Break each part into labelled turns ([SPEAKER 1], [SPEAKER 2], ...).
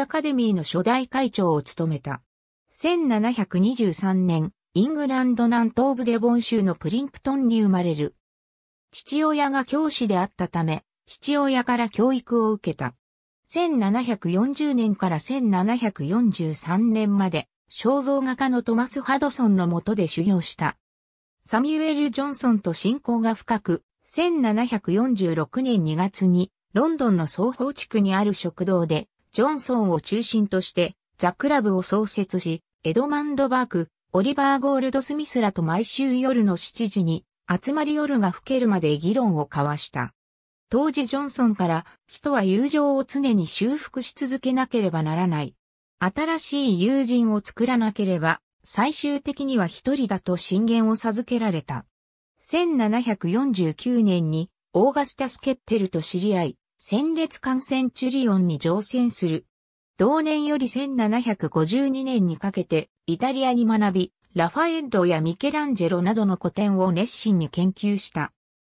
[SPEAKER 1] アカデミーの初代会長を務めた。1723年、イングランド南東部デボン州のプリンプトンに生まれる。父親が教師であったため、父親から教育を受けた。1740年から1743年まで、肖像画家のトマス・ハドソンの下で修行した。サミュエル・ジョンソンと親交が深く、1746年2月に、ロンドンの双方地区にある食堂で、ジョンソンを中心として、ザ・クラブを創設し、エドマンド・バーク、オリバー・ゴールド・スミスらと毎週夜の7時に、集まり夜が更けるまで議論を交わした。当時ジョンソンから、人は友情を常に修復し続けなければならない。新しい友人を作らなければ、最終的には一人だと進言を授けられた。1749年にオーガスタス・ケッペルと知り合い、戦列艦船チュリオンに乗船する。同年より1752年にかけてイタリアに学び、ラファエッロやミケランジェロなどの古典を熱心に研究した。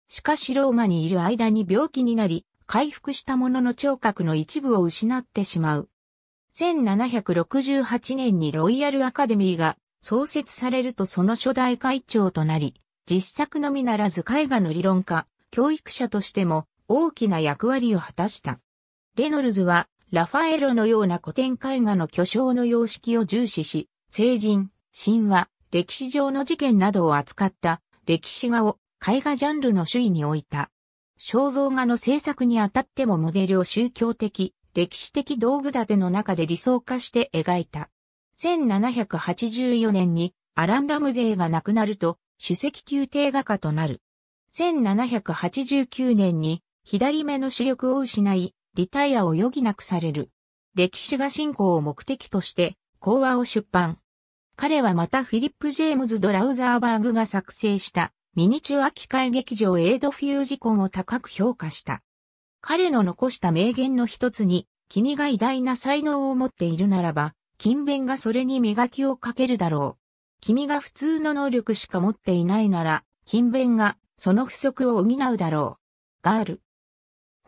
[SPEAKER 1] しかしローマにいる間に病気になり、回復したものの聴覚の一部を失ってしまう。1768年にロイヤルアカデミーが創設されるとその初代会長となり、実作のみならず絵画の理論家、教育者としても大きな役割を果たした。レノルズは、ラファエロのような古典絵画の巨匠の様式を重視し、成人、神話、歴史上の事件などを扱った歴史画を絵画ジャンルの首位に置いた。肖像画の制作にあたってもモデルを宗教的、歴史的道具立ての中で理想化して描いた。1784年にアラン・ラムゼーが亡くなると、首席宮廷画家となる。1789年に左目の視力を失い、リタイアを余儀なくされる。歴史が進行を目的として、講話を出版。彼はまたフィリップ・ジェームズ・ドラウザーバーグが作成したミニチュア機械劇場エイド・フュージコンを高く評価した。彼の残した名言の一つに、君が偉大な才能を持っているならば、勤勉がそれに磨きをかけるだろう。君が普通の能力しか持っていないなら、勤勉がその不足を補うだろう。ガール。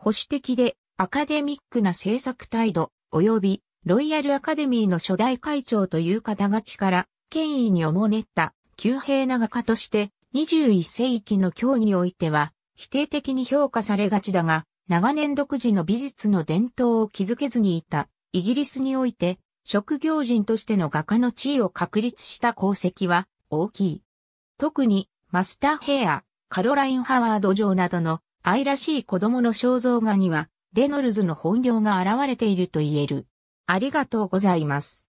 [SPEAKER 1] 保守的でアカデミックな政策態度、及びロイヤルアカデミーの初代会長という肩書きから権威におもねった旧兵な画家として21世紀の今日においては否定的に評価されがちだが長年独自の美術の伝統を築けずにいたイギリスにおいて職業人としての画家の地位を確立した功績は大きい。特にマスターヘア、カロライン・ハワード城などの愛らしい子供の肖像画には、レノルズの本領が現れていると言える。ありがとうございます。